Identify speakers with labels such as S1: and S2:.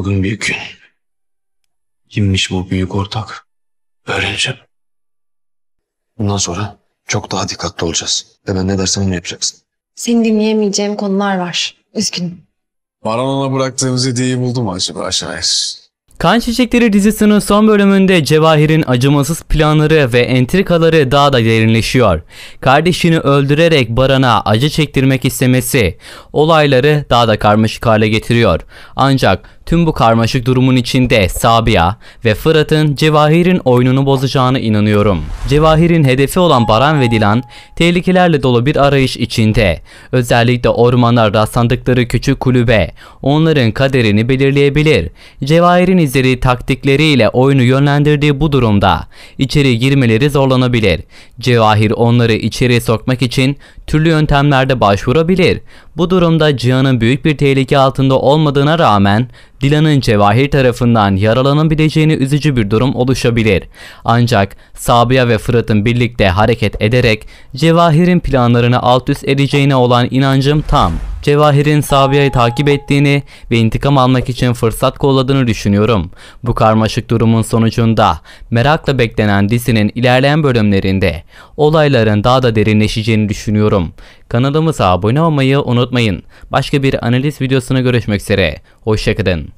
S1: Bugün büyük gün. Kimmiş bu büyük ortak? Öğreneceğim. Bundan sonra çok daha dikkatli olacağız.
S2: Ve ben ne dersen, onu yapacaksın.
S1: Seni dinleyemeyeceğim konular var. Üzgünüm.
S2: Barona'la bıraktığımız hediyeyi buldum acaba aşağıya? Kan Çiçekleri dizisinin son bölümünde Cevahir'in acımasız planları ve entrikaları daha da derinleşiyor. Kardeşini öldürerek Baran'a acı çektirmek istemesi olayları daha da karmaşık hale getiriyor. Ancak Tüm bu karmaşık durumun içinde sabia ve Fırat'ın Cevahir'in oyununu bozacağını inanıyorum. Cevahir'in hedefi olan Baran ve Dilan tehlikelerle dolu bir arayış içinde. Özellikle ormana rastlandıkları küçük kulübe onların kaderini belirleyebilir. Cevahir'in izleri taktikleriyle oyunu yönlendirdiği bu durumda içeri girmeleri zorlanabilir. Cevahir onları içeri sokmak için türlü yöntemlerde başvurabilir. Bu durumda Cihan'ın büyük bir tehlike altında olmadığına rağmen Dilan'ın Cevahir tarafından yaralanabileceğini üzücü bir durum oluşabilir. Ancak Sabiha ve Fırat'ın birlikte hareket ederek Cevahir'in planlarını alt üst edeceğine olan inancım tam. Cevahir'in Sabiha'yı takip ettiğini ve intikam almak için fırsat kolladığını düşünüyorum. Bu karmaşık durumun sonucunda merakla beklenen dizinin ilerleyen bölümlerinde olayların daha da derinleşeceğini düşünüyorum. Kanalımıza abone olmayı unutmayın. Başka bir analiz videosuna görüşmek üzere. Hoşçakalın.